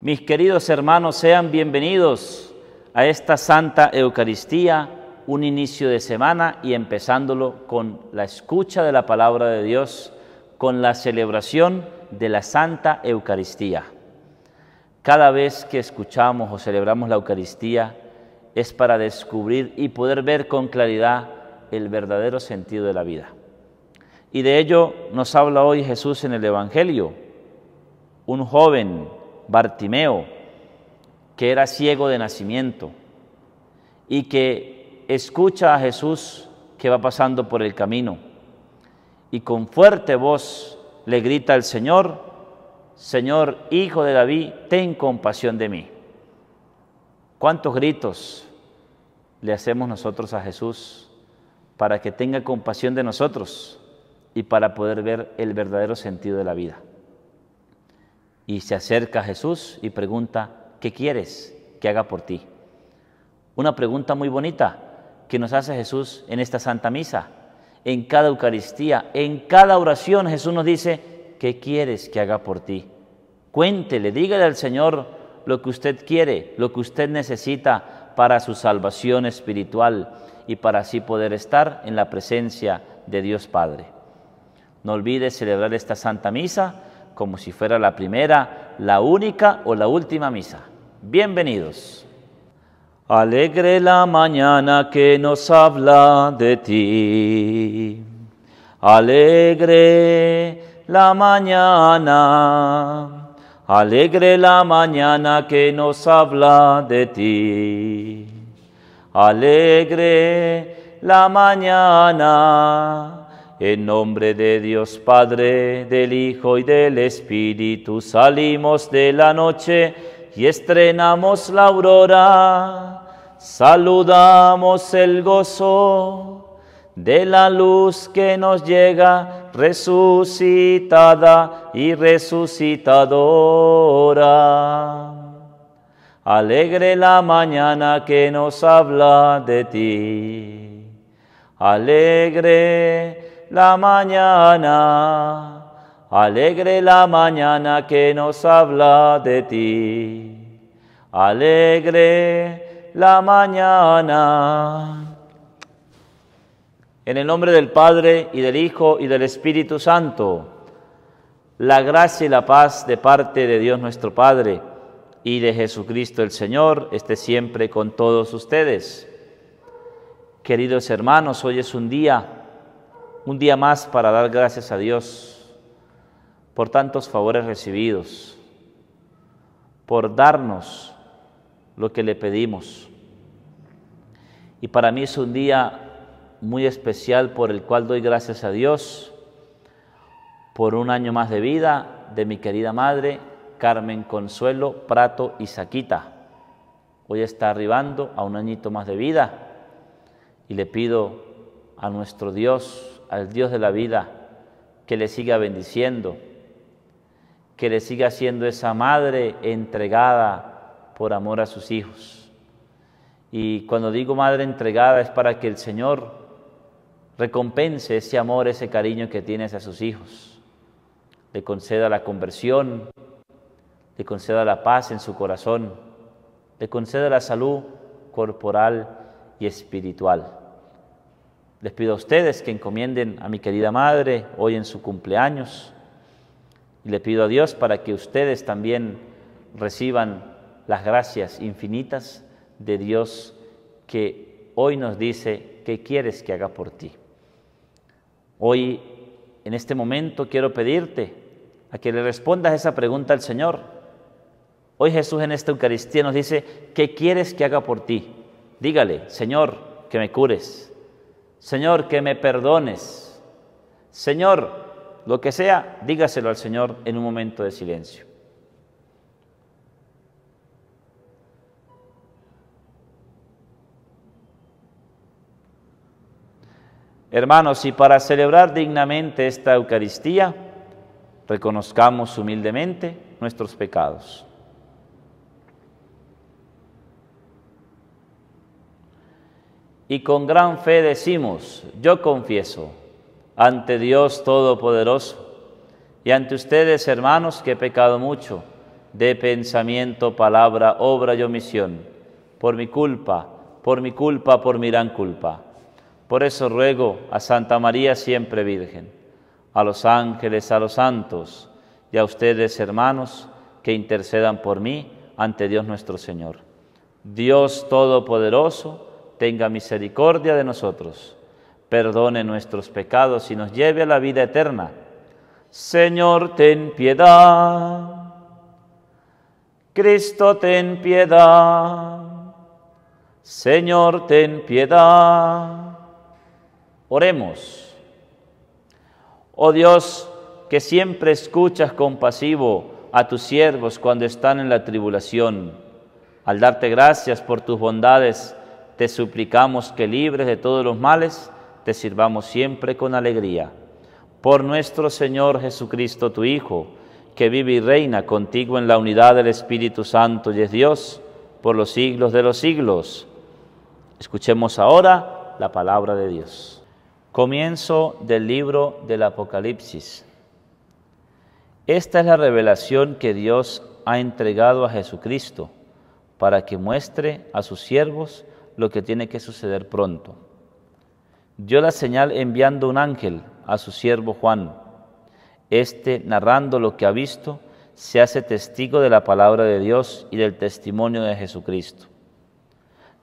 Mis queridos hermanos, sean bienvenidos a esta Santa Eucaristía, un inicio de semana y empezándolo con la escucha de la palabra de Dios, con la celebración de la Santa Eucaristía. Cada vez que escuchamos o celebramos la Eucaristía es para descubrir y poder ver con claridad el verdadero sentido de la vida. Y de ello nos habla hoy Jesús en el Evangelio. Un joven Bartimeo, que era ciego de nacimiento y que escucha a Jesús que va pasando por el camino y con fuerte voz le grita al Señor, Señor, Hijo de David, ten compasión de mí. ¿Cuántos gritos le hacemos nosotros a Jesús para que tenga compasión de nosotros y para poder ver el verdadero sentido de la vida? y se acerca a Jesús y pregunta, ¿qué quieres que haga por ti? Una pregunta muy bonita que nos hace Jesús en esta Santa Misa, en cada Eucaristía, en cada oración Jesús nos dice, ¿qué quieres que haga por ti? Cuéntele, dígale al Señor lo que usted quiere, lo que usted necesita para su salvación espiritual y para así poder estar en la presencia de Dios Padre. No olvide celebrar esta Santa Misa como si fuera la primera, la única o la última misa. Bienvenidos. Alegre la mañana que nos habla de ti. Alegre la mañana. Alegre la mañana que nos habla de ti. Alegre la mañana en nombre de Dios Padre, del Hijo y del Espíritu, salimos de la noche y estrenamos la aurora. Saludamos el gozo de la luz que nos llega, resucitada y resucitadora. Alegre la mañana que nos habla de ti. Alegre la mañana, alegre la mañana que nos habla de ti. Alegre la mañana. En el nombre del Padre y del Hijo y del Espíritu Santo, la gracia y la paz de parte de Dios nuestro Padre y de Jesucristo el Señor esté siempre con todos ustedes. Queridos hermanos, hoy es un día un día más para dar gracias a Dios por tantos favores recibidos, por darnos lo que le pedimos. Y para mí es un día muy especial por el cual doy gracias a Dios por un año más de vida de mi querida madre Carmen Consuelo Prato y Saquita. Hoy está arribando a un añito más de vida y le pido a nuestro Dios al Dios de la vida, que le siga bendiciendo, que le siga siendo esa madre entregada por amor a sus hijos. Y cuando digo madre entregada es para que el Señor recompense ese amor, ese cariño que tienes a sus hijos, le conceda la conversión, le conceda la paz en su corazón, le conceda la salud corporal y espiritual. Les pido a ustedes que encomienden a mi querida madre hoy en su cumpleaños. Y le pido a Dios para que ustedes también reciban las gracias infinitas de Dios que hoy nos dice qué quieres que haga por ti. Hoy, en este momento, quiero pedirte a que le respondas esa pregunta al Señor. Hoy Jesús en esta Eucaristía nos dice, ¿qué quieres que haga por ti? Dígale, Señor, que me cures, Señor, que me perdones. Señor, lo que sea, dígaselo al Señor en un momento de silencio. Hermanos, y para celebrar dignamente esta Eucaristía, reconozcamos humildemente nuestros pecados. y con gran fe decimos, yo confieso ante Dios Todopoderoso y ante ustedes, hermanos, que he pecado mucho de pensamiento, palabra, obra y omisión, por mi culpa, por mi culpa, por mi gran culpa. Por eso ruego a Santa María siempre Virgen, a los ángeles, a los santos y a ustedes, hermanos, que intercedan por mí ante Dios nuestro Señor. Dios Todopoderoso, tenga misericordia de nosotros, perdone nuestros pecados y nos lleve a la vida eterna. Señor, ten piedad. Cristo, ten piedad. Señor, ten piedad. Oremos. Oh Dios, que siempre escuchas compasivo a tus siervos cuando están en la tribulación. Al darte gracias por tus bondades, te suplicamos que libres de todos los males, te sirvamos siempre con alegría. Por nuestro Señor Jesucristo, tu Hijo, que vive y reina contigo en la unidad del Espíritu Santo y es Dios, por los siglos de los siglos. Escuchemos ahora la palabra de Dios. Comienzo del libro del Apocalipsis. Esta es la revelación que Dios ha entregado a Jesucristo para que muestre a sus siervos lo que tiene que suceder pronto. Dio la señal enviando un ángel a su siervo Juan. Este, narrando lo que ha visto, se hace testigo de la palabra de Dios y del testimonio de Jesucristo.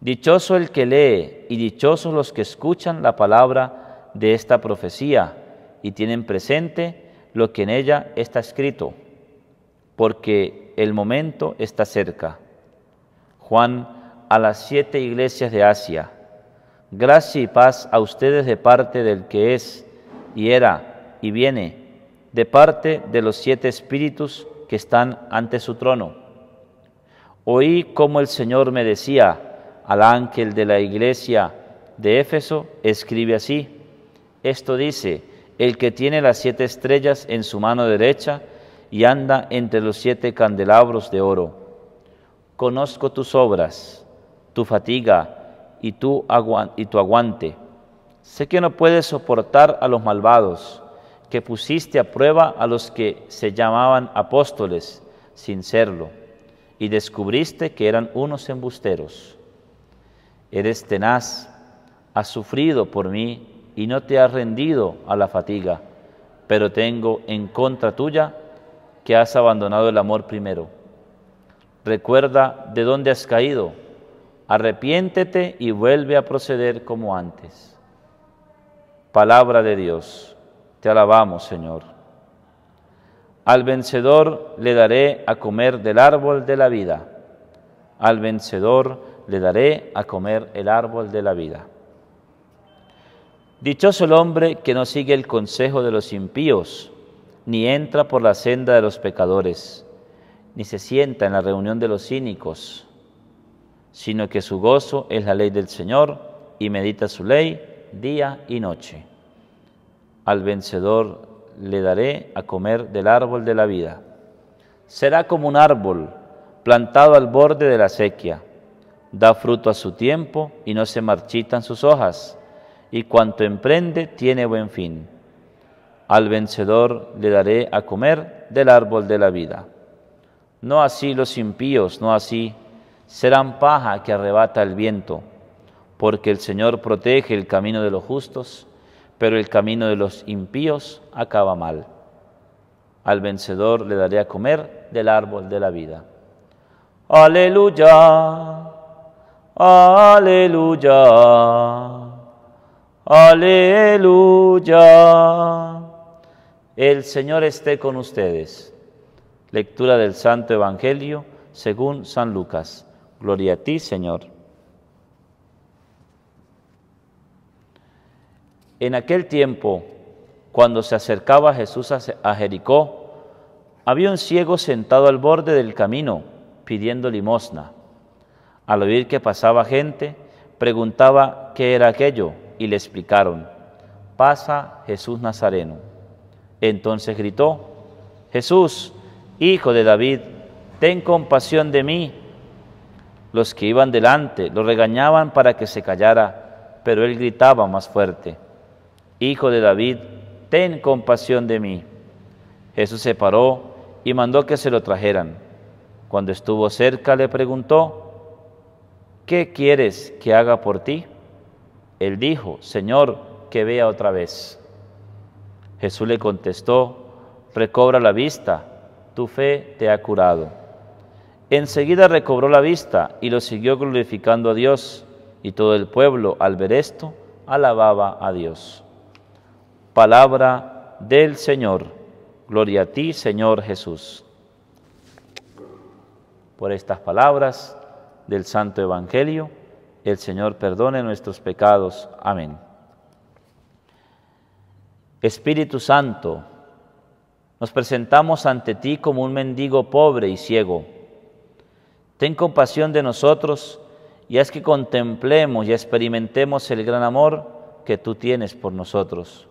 Dichoso el que lee y dichosos los que escuchan la palabra de esta profecía y tienen presente lo que en ella está escrito, porque el momento está cerca. Juan a las siete iglesias de Asia. Gracia y paz a ustedes de parte del que es y era y viene, de parte de los siete espíritus que están ante su trono. Oí como el Señor me decía al ángel de la iglesia de Éfeso, escribe así, esto dice, el que tiene las siete estrellas en su mano derecha y anda entre los siete candelabros de oro. Conozco tus obras tu fatiga y tu, aguante. Sé que no puedes soportar a los malvados, que pusiste a prueba a los que se llamaban apóstoles sin serlo, y descubriste que eran unos embusteros. Eres tenaz, has sufrido por mí y no te has rendido a la fatiga, pero tengo en contra tuya que has abandonado el amor primero. Recuerda de dónde has caído arrepiéntete y vuelve a proceder como antes. Palabra de Dios, te alabamos Señor. Al vencedor le daré a comer del árbol de la vida. Al vencedor le daré a comer el árbol de la vida. Dichoso el hombre que no sigue el consejo de los impíos, ni entra por la senda de los pecadores, ni se sienta en la reunión de los cínicos sino que su gozo es la ley del Señor y medita su ley día y noche. Al vencedor le daré a comer del árbol de la vida. Será como un árbol plantado al borde de la sequía. Da fruto a su tiempo y no se marchitan sus hojas, y cuanto emprende tiene buen fin. Al vencedor le daré a comer del árbol de la vida. No así los impíos, no así serán paja que arrebata el viento, porque el Señor protege el camino de los justos, pero el camino de los impíos acaba mal. Al vencedor le daré a comer del árbol de la vida. Aleluya, aleluya, aleluya. El Señor esté con ustedes. Lectura del Santo Evangelio según San Lucas. Gloria a ti, Señor. En aquel tiempo, cuando se acercaba Jesús a Jericó, había un ciego sentado al borde del camino pidiendo limosna. Al oír que pasaba gente, preguntaba qué era aquello y le explicaron, pasa Jesús Nazareno. Entonces gritó, Jesús, hijo de David, ten compasión de mí. Los que iban delante lo regañaban para que se callara, pero él gritaba más fuerte, Hijo de David, ten compasión de mí. Jesús se paró y mandó que se lo trajeran. Cuando estuvo cerca le preguntó, ¿qué quieres que haga por ti? Él dijo, Señor, que vea otra vez. Jesús le contestó, recobra la vista, tu fe te ha curado Enseguida recobró la vista y lo siguió glorificando a Dios, y todo el pueblo, al ver esto, alababa a Dios. Palabra del Señor. Gloria a ti, Señor Jesús. Por estas palabras del Santo Evangelio, el Señor perdone nuestros pecados. Amén. Espíritu Santo, nos presentamos ante ti como un mendigo pobre y ciego Ten compasión de nosotros y haz que contemplemos y experimentemos el gran amor que tú tienes por nosotros.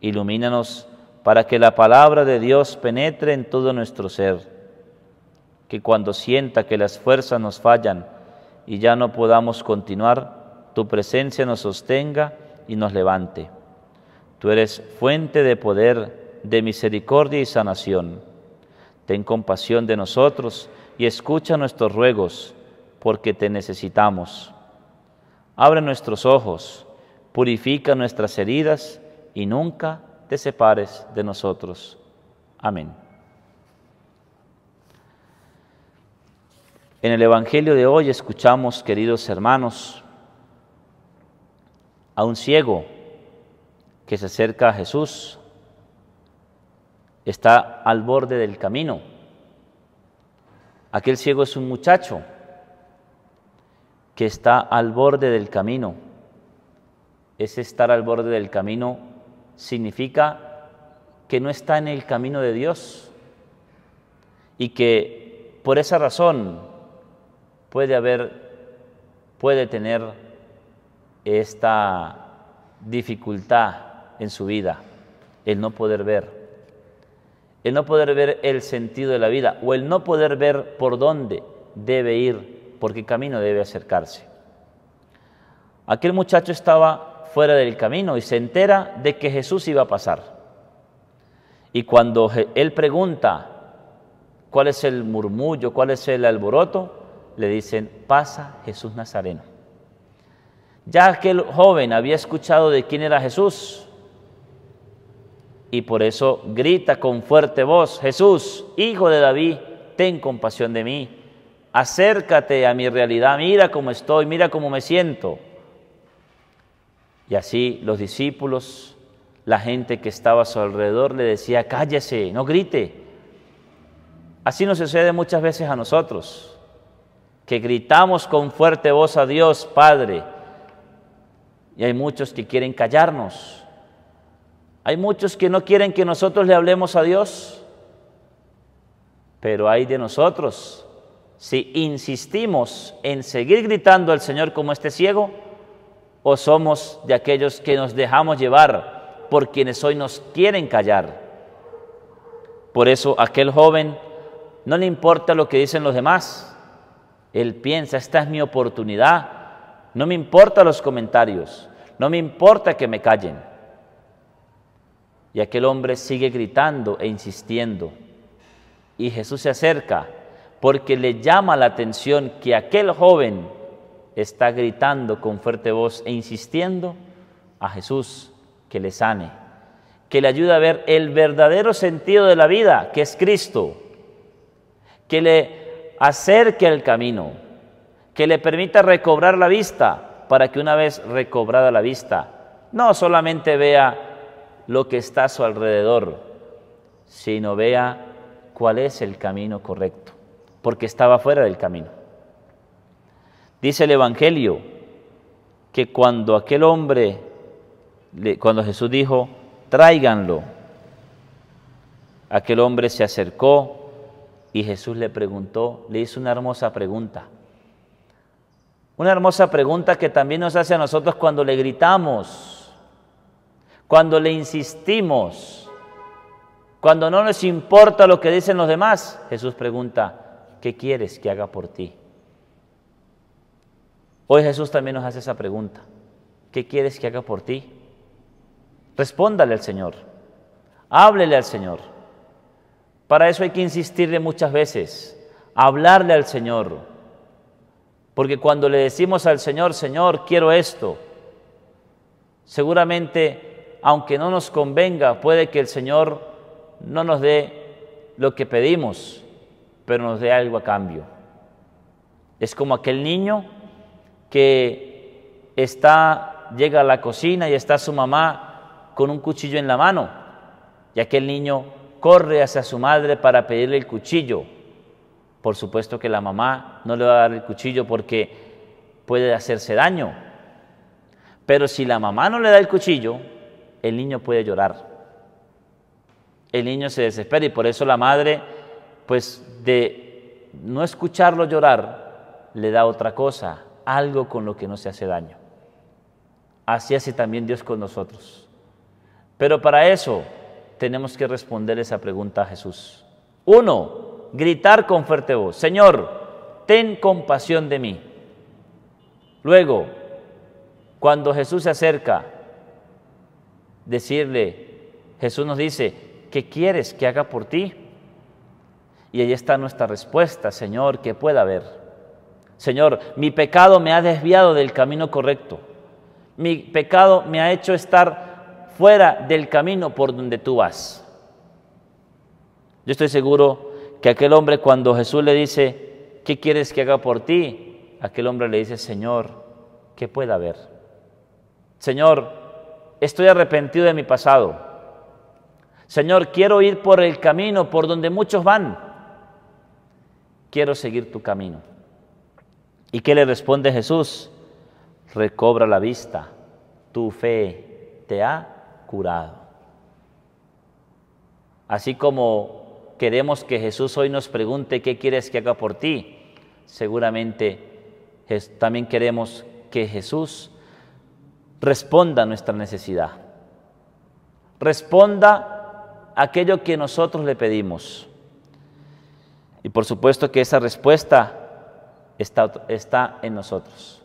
Ilumínanos para que la palabra de Dios penetre en todo nuestro ser, que cuando sienta que las fuerzas nos fallan y ya no podamos continuar, tu presencia nos sostenga y nos levante. Tú eres fuente de poder, de misericordia y sanación. Ten compasión de nosotros y escucha nuestros ruegos, porque te necesitamos. Abre nuestros ojos, purifica nuestras heridas y nunca te separes de nosotros. Amén. En el Evangelio de hoy escuchamos, queridos hermanos, a un ciego que se acerca a Jesús, está al borde del camino Aquel ciego es un muchacho que está al borde del camino. Ese estar al borde del camino significa que no está en el camino de Dios y que por esa razón puede haber, puede tener esta dificultad en su vida, el no poder ver el no poder ver el sentido de la vida o el no poder ver por dónde debe ir, por qué camino debe acercarse. Aquel muchacho estaba fuera del camino y se entera de que Jesús iba a pasar. Y cuando él pregunta cuál es el murmullo, cuál es el alboroto, le dicen, pasa Jesús Nazareno. Ya aquel joven había escuchado de quién era Jesús, y por eso grita con fuerte voz, Jesús, hijo de David, ten compasión de mí, acércate a mi realidad, mira cómo estoy, mira cómo me siento. Y así los discípulos, la gente que estaba a su alrededor le decía, cállese, no grite. Así nos sucede muchas veces a nosotros, que gritamos con fuerte voz a Dios, Padre, y hay muchos que quieren callarnos hay muchos que no quieren que nosotros le hablemos a Dios, pero hay de nosotros. Si insistimos en seguir gritando al Señor como este ciego, o somos de aquellos que nos dejamos llevar por quienes hoy nos quieren callar. Por eso aquel joven no le importa lo que dicen los demás. Él piensa, esta es mi oportunidad. No me importan los comentarios. No me importa que me callen. Y aquel hombre sigue gritando e insistiendo. Y Jesús se acerca porque le llama la atención que aquel joven está gritando con fuerte voz e insistiendo a Jesús que le sane, que le ayude a ver el verdadero sentido de la vida, que es Cristo, que le acerque al camino, que le permita recobrar la vista, para que una vez recobrada la vista, no solamente vea lo que está a su alrededor, sino vea cuál es el camino correcto, porque estaba fuera del camino. Dice el Evangelio que cuando aquel hombre, cuando Jesús dijo, tráiganlo, aquel hombre se acercó y Jesús le preguntó, le hizo una hermosa pregunta. Una hermosa pregunta que también nos hace a nosotros cuando le gritamos, cuando le insistimos, cuando no nos importa lo que dicen los demás, Jesús pregunta, ¿qué quieres que haga por ti? Hoy Jesús también nos hace esa pregunta, ¿qué quieres que haga por ti? Respóndale al Señor, háblele al Señor. Para eso hay que insistirle muchas veces, hablarle al Señor. Porque cuando le decimos al Señor, Señor, quiero esto, seguramente aunque no nos convenga, puede que el Señor no nos dé lo que pedimos, pero nos dé algo a cambio. Es como aquel niño que está, llega a la cocina y está su mamá con un cuchillo en la mano, y aquel niño corre hacia su madre para pedirle el cuchillo. Por supuesto que la mamá no le va a dar el cuchillo porque puede hacerse daño. Pero si la mamá no le da el cuchillo, el niño puede llorar. El niño se desespera y por eso la madre, pues de no escucharlo llorar, le da otra cosa, algo con lo que no se hace daño. Así hace también Dios con nosotros. Pero para eso tenemos que responder esa pregunta a Jesús. Uno, gritar con fuerte voz, Señor, ten compasión de mí. Luego, cuando Jesús se acerca, decirle, Jesús nos dice, ¿qué quieres que haga por ti? Y ahí está nuestra respuesta, Señor, que pueda haber. Señor, mi pecado me ha desviado del camino correcto. Mi pecado me ha hecho estar fuera del camino por donde tú vas. Yo estoy seguro que aquel hombre cuando Jesús le dice, ¿qué quieres que haga por ti? Aquel hombre le dice, Señor, ¿qué pueda haber. Señor, Estoy arrepentido de mi pasado. Señor, quiero ir por el camino por donde muchos van. Quiero seguir tu camino. ¿Y qué le responde Jesús? Recobra la vista. Tu fe te ha curado. Así como queremos que Jesús hoy nos pregunte qué quieres que haga por ti, seguramente también queremos que Jesús responda a nuestra necesidad, responda aquello que nosotros le pedimos. Y por supuesto que esa respuesta está, está en nosotros.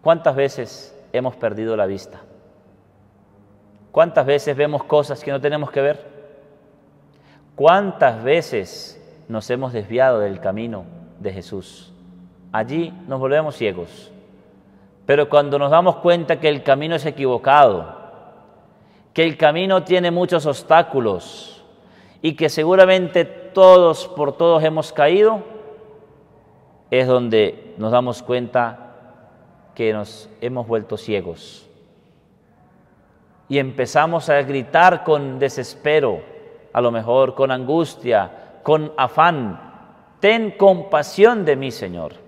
¿Cuántas veces hemos perdido la vista? ¿Cuántas veces vemos cosas que no tenemos que ver? ¿Cuántas veces nos hemos desviado del camino de Jesús? Allí nos volvemos ciegos. Pero cuando nos damos cuenta que el camino es equivocado, que el camino tiene muchos obstáculos y que seguramente todos por todos hemos caído, es donde nos damos cuenta que nos hemos vuelto ciegos. Y empezamos a gritar con desespero, a lo mejor con angustia, con afán, ten compasión de mí, Señor.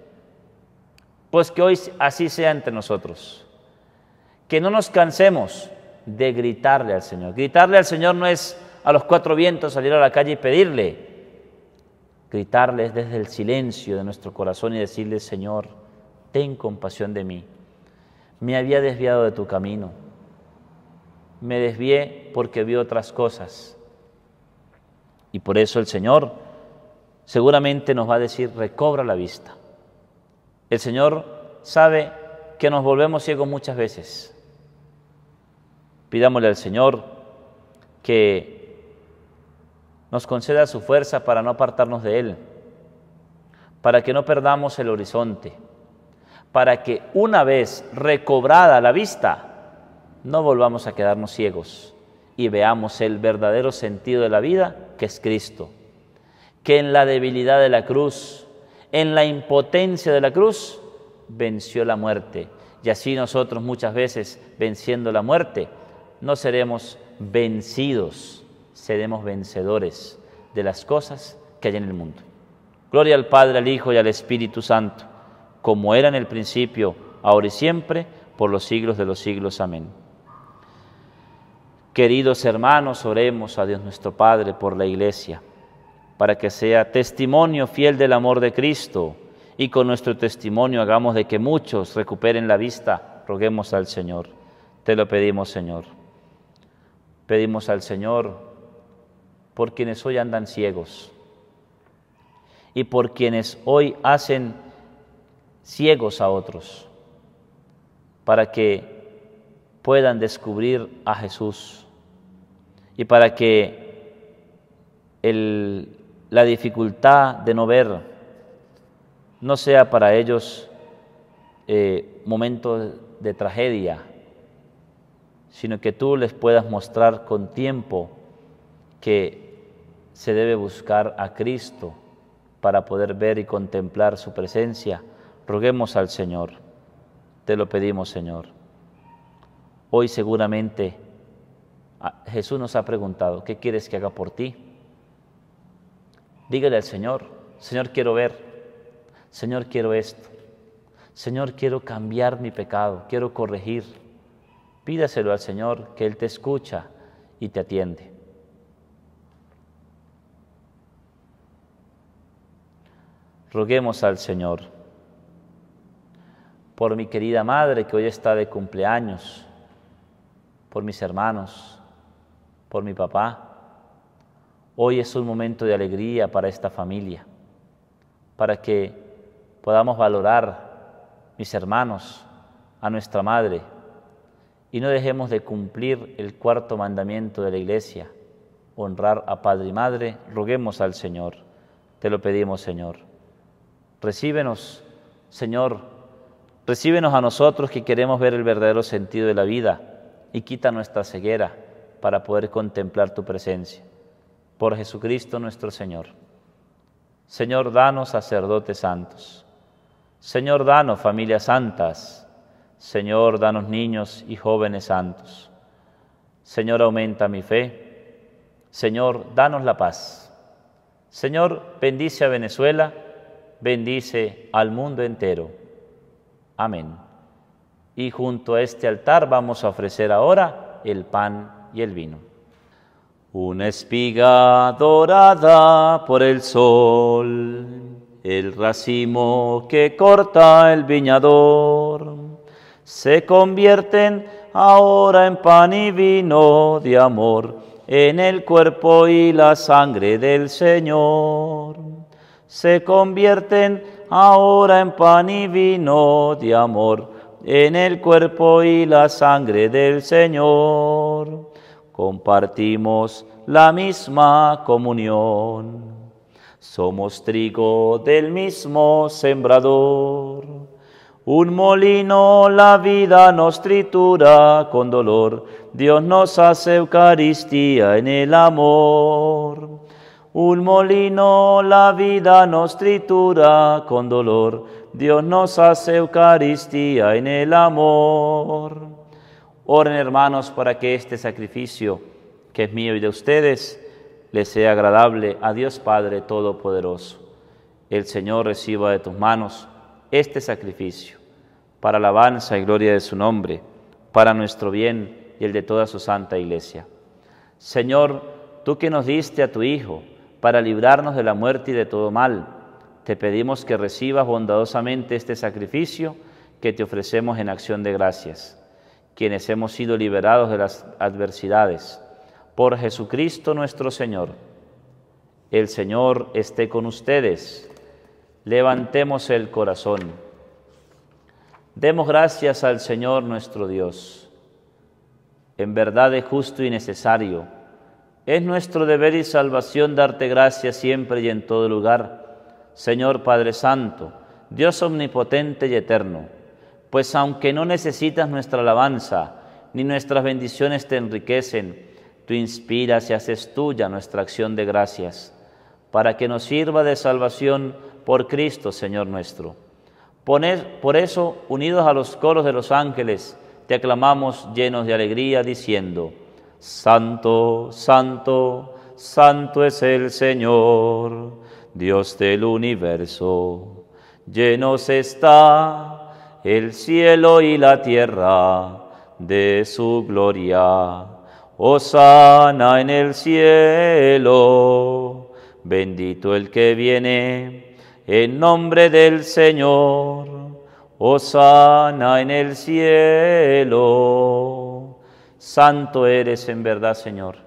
Pues que hoy así sea entre nosotros. Que no nos cansemos de gritarle al Señor. Gritarle al Señor no es a los cuatro vientos salir a la calle y pedirle. Gritarle es desde el silencio de nuestro corazón y decirle, Señor, ten compasión de mí. Me había desviado de tu camino. Me desvié porque vi otras cosas. Y por eso el Señor seguramente nos va a decir, recobra la vista. El Señor sabe que nos volvemos ciegos muchas veces. Pidámosle al Señor que nos conceda su fuerza para no apartarnos de Él, para que no perdamos el horizonte, para que una vez recobrada la vista, no volvamos a quedarnos ciegos y veamos el verdadero sentido de la vida, que es Cristo, que en la debilidad de la cruz, en la impotencia de la cruz, venció la muerte. Y así nosotros muchas veces, venciendo la muerte, no seremos vencidos, seremos vencedores de las cosas que hay en el mundo. Gloria al Padre, al Hijo y al Espíritu Santo, como era en el principio, ahora y siempre, por los siglos de los siglos. Amén. Queridos hermanos, oremos a Dios nuestro Padre por la Iglesia para que sea testimonio fiel del amor de Cristo y con nuestro testimonio hagamos de que muchos recuperen la vista. Roguemos al Señor. Te lo pedimos, Señor. Pedimos al Señor por quienes hoy andan ciegos y por quienes hoy hacen ciegos a otros, para que puedan descubrir a Jesús y para que el la dificultad de no ver, no sea para ellos eh, momentos de tragedia, sino que tú les puedas mostrar con tiempo que se debe buscar a Cristo para poder ver y contemplar su presencia. Roguemos al Señor, te lo pedimos Señor. Hoy seguramente ah, Jesús nos ha preguntado, ¿qué quieres que haga por ti? Dígale al Señor, Señor quiero ver, Señor quiero esto, Señor quiero cambiar mi pecado, quiero corregir. Pídaselo al Señor que Él te escucha y te atiende. Roguemos al Señor por mi querida madre que hoy está de cumpleaños, por mis hermanos, por mi papá, Hoy es un momento de alegría para esta familia, para que podamos valorar, mis hermanos, a nuestra madre y no dejemos de cumplir el cuarto mandamiento de la iglesia, honrar a padre y madre. Roguemos al Señor, te lo pedimos Señor. Recíbenos, Señor, recíbenos a nosotros que queremos ver el verdadero sentido de la vida y quita nuestra ceguera para poder contemplar tu presencia por Jesucristo nuestro Señor. Señor, danos sacerdotes santos. Señor, danos familias santas. Señor, danos niños y jóvenes santos. Señor, aumenta mi fe. Señor, danos la paz. Señor, bendice a Venezuela, bendice al mundo entero. Amén. Y junto a este altar vamos a ofrecer ahora el pan y el vino una espiga dorada por el sol, el racimo que corta el viñador, se convierten ahora en pan y vino de amor, en el cuerpo y la sangre del Señor. Se convierten ahora en pan y vino de amor, en el cuerpo y la sangre del Señor compartimos la misma comunión. Somos trigo del mismo sembrador. Un molino la vida nos tritura con dolor. Dios nos hace Eucaristía en el amor. Un molino la vida nos tritura con dolor. Dios nos hace Eucaristía en el amor. Oren hermanos para que este sacrificio, que es mío y de ustedes, les sea agradable a Dios Padre Todopoderoso. El Señor reciba de tus manos este sacrificio para alabanza y gloria de su nombre, para nuestro bien y el de toda su santa iglesia. Señor, tú que nos diste a tu Hijo para librarnos de la muerte y de todo mal, te pedimos que recibas bondadosamente este sacrificio que te ofrecemos en acción de gracias quienes hemos sido liberados de las adversidades. Por Jesucristo nuestro Señor. El Señor esté con ustedes. Levantemos el corazón. Demos gracias al Señor nuestro Dios. En verdad es justo y necesario. Es nuestro deber y salvación darte gracias siempre y en todo lugar. Señor Padre Santo, Dios omnipotente y eterno pues aunque no necesitas nuestra alabanza, ni nuestras bendiciones te enriquecen, tú inspiras y haces tuya nuestra acción de gracias, para que nos sirva de salvación por Cristo, Señor nuestro. Por eso, unidos a los coros de los ángeles, te aclamamos llenos de alegría, diciendo, Santo, santo, santo es el Señor, Dios del universo, llenos está el cielo y la tierra de su gloria. sana en el cielo, bendito el que viene en nombre del Señor. sana en el cielo. Santo eres en verdad, Señor,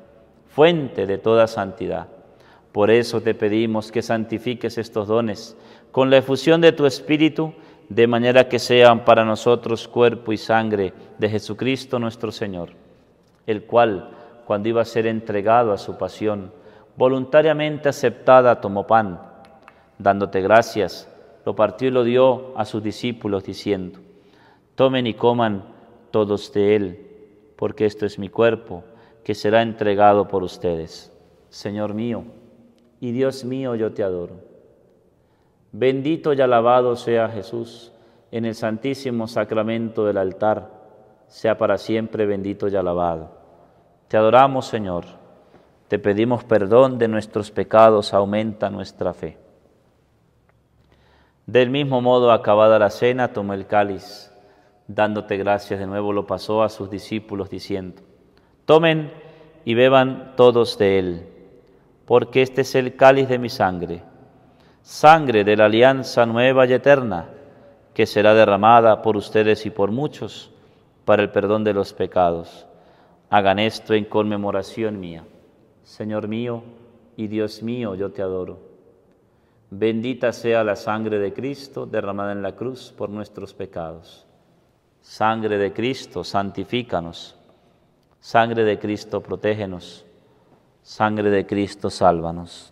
fuente de toda santidad. Por eso te pedimos que santifiques estos dones con la efusión de tu Espíritu de manera que sean para nosotros cuerpo y sangre de Jesucristo nuestro Señor, el cual, cuando iba a ser entregado a su pasión, voluntariamente aceptada, tomó pan, dándote gracias, lo partió y lo dio a sus discípulos, diciendo, tomen y coman todos de él, porque esto es mi cuerpo, que será entregado por ustedes. Señor mío, y Dios mío, yo te adoro. Bendito y alabado sea Jesús en el santísimo sacramento del altar, sea para siempre bendito y alabado. Te adoramos, Señor. Te pedimos perdón de nuestros pecados, aumenta nuestra fe. Del mismo modo, acabada la cena, tomó el cáliz, dándote gracias de nuevo, lo pasó a sus discípulos diciendo, tomen y beban todos de él, porque este es el cáliz de mi sangre sangre de la alianza nueva y eterna, que será derramada por ustedes y por muchos para el perdón de los pecados. Hagan esto en conmemoración mía. Señor mío y Dios mío, yo te adoro. Bendita sea la sangre de Cristo derramada en la cruz por nuestros pecados. Sangre de Cristo, santifícanos. Sangre de Cristo, protégenos. Sangre de Cristo, sálvanos.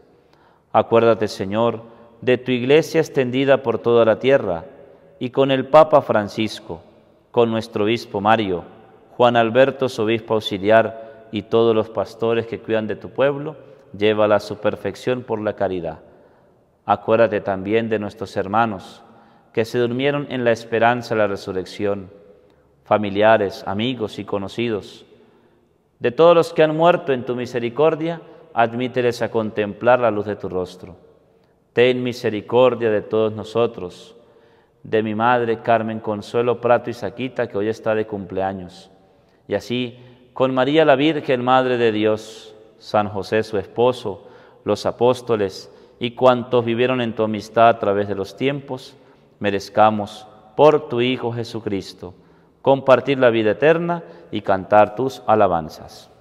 Acuérdate, Señor, de tu iglesia extendida por toda la tierra y con el Papa Francisco, con nuestro obispo Mario, Juan Alberto, su obispo auxiliar, y todos los pastores que cuidan de tu pueblo, llévala a su perfección por la caridad. Acuérdate también de nuestros hermanos que se durmieron en la esperanza de la resurrección, familiares, amigos y conocidos, de todos los que han muerto en tu misericordia, admíteles a contemplar la luz de tu rostro. Ten misericordia de todos nosotros, de mi madre Carmen Consuelo Prato y Saquita, que hoy está de cumpleaños. Y así, con María la Virgen, Madre de Dios, San José su esposo, los apóstoles y cuantos vivieron en tu amistad a través de los tiempos, merezcamos por tu Hijo Jesucristo compartir la vida eterna y cantar tus alabanzas.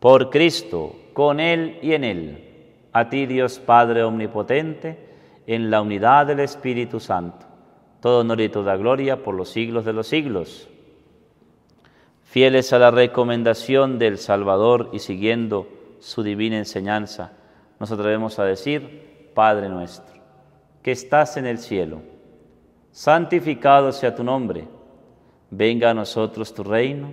Por Cristo, con Él y en Él, a ti Dios Padre Omnipotente, en la unidad del Espíritu Santo, todo honor y toda gloria por los siglos de los siglos. Fieles a la recomendación del Salvador y siguiendo su divina enseñanza, nos atrevemos a decir, Padre nuestro, que estás en el cielo, santificado sea tu nombre, venga a nosotros tu reino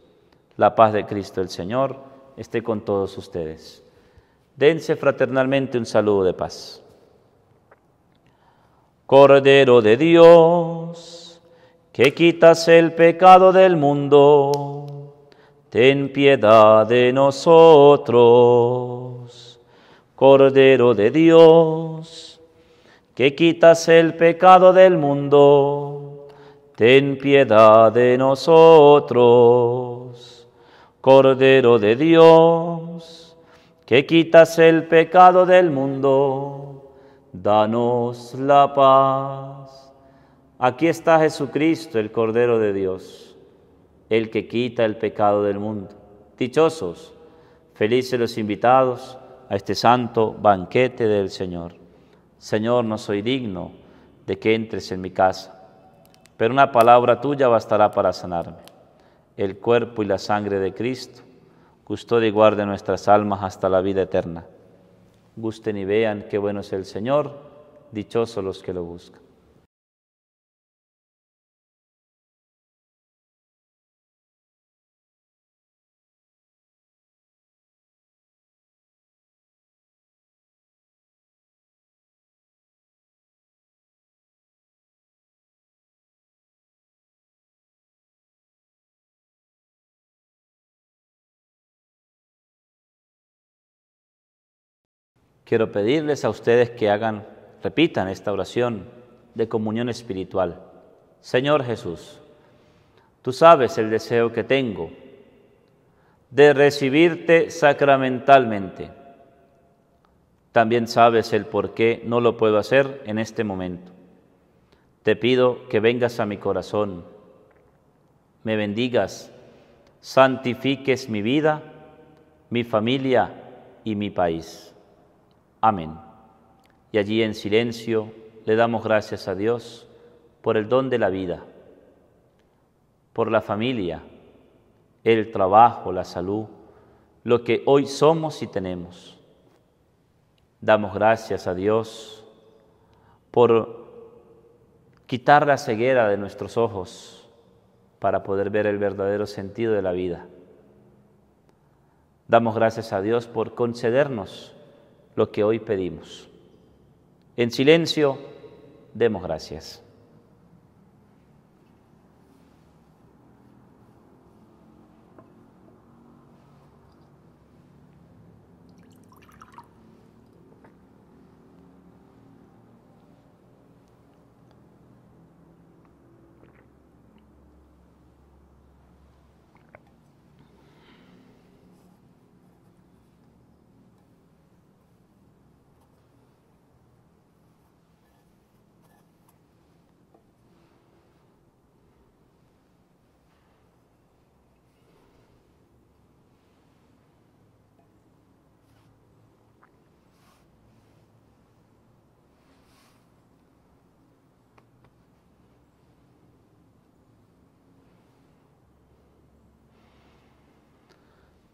La paz de Cristo el Señor esté con todos ustedes. Dense fraternalmente un saludo de paz. Cordero de Dios, que quitas el pecado del mundo, ten piedad de nosotros. Cordero de Dios, que quitas el pecado del mundo, ten piedad de nosotros. Cordero de Dios, que quitas el pecado del mundo, danos la paz. Aquí está Jesucristo, el Cordero de Dios, el que quita el pecado del mundo. Dichosos, felices los invitados a este santo banquete del Señor. Señor, no soy digno de que entres en mi casa, pero una palabra tuya bastará para sanarme el cuerpo y la sangre de Cristo, custodia y guarde nuestras almas hasta la vida eterna. Gusten y vean qué bueno es el Señor, dichosos los que lo buscan. quiero pedirles a ustedes que hagan, repitan esta oración de comunión espiritual. Señor Jesús, tú sabes el deseo que tengo de recibirte sacramentalmente. También sabes el por qué no lo puedo hacer en este momento. Te pido que vengas a mi corazón, me bendigas, santifiques mi vida, mi familia y mi país. Amén. Y allí en silencio le damos gracias a Dios por el don de la vida, por la familia, el trabajo, la salud, lo que hoy somos y tenemos. Damos gracias a Dios por quitar la ceguera de nuestros ojos para poder ver el verdadero sentido de la vida. Damos gracias a Dios por concedernos lo que hoy pedimos. En silencio, demos gracias.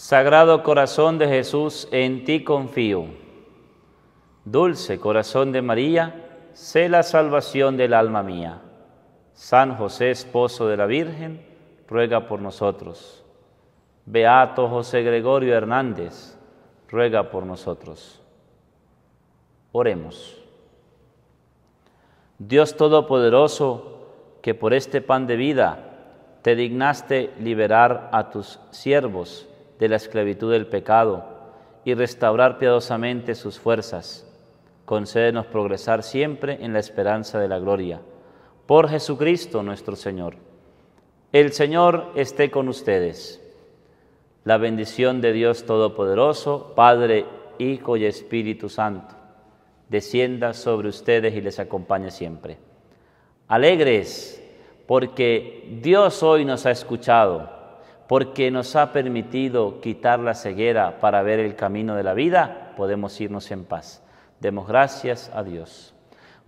Sagrado corazón de Jesús, en ti confío. Dulce corazón de María, sé la salvación del alma mía. San José, esposo de la Virgen, ruega por nosotros. Beato José Gregorio Hernández, ruega por nosotros. Oremos. Dios Todopoderoso, que por este pan de vida te dignaste liberar a tus siervos, de la esclavitud del pecado y restaurar piadosamente sus fuerzas. Concédenos progresar siempre en la esperanza de la gloria. Por Jesucristo nuestro Señor. El Señor esté con ustedes. La bendición de Dios Todopoderoso, Padre, Hijo y Espíritu Santo, descienda sobre ustedes y les acompañe siempre. Alegres, porque Dios hoy nos ha escuchado porque nos ha permitido quitar la ceguera para ver el camino de la vida, podemos irnos en paz. Demos gracias a Dios.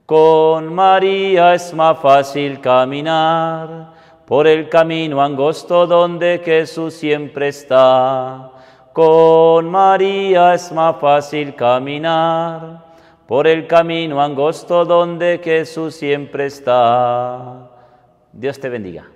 Con María es más fácil caminar por el camino angosto donde Jesús siempre está. Con María es más fácil caminar por el camino angosto donde Jesús siempre está. Dios te bendiga.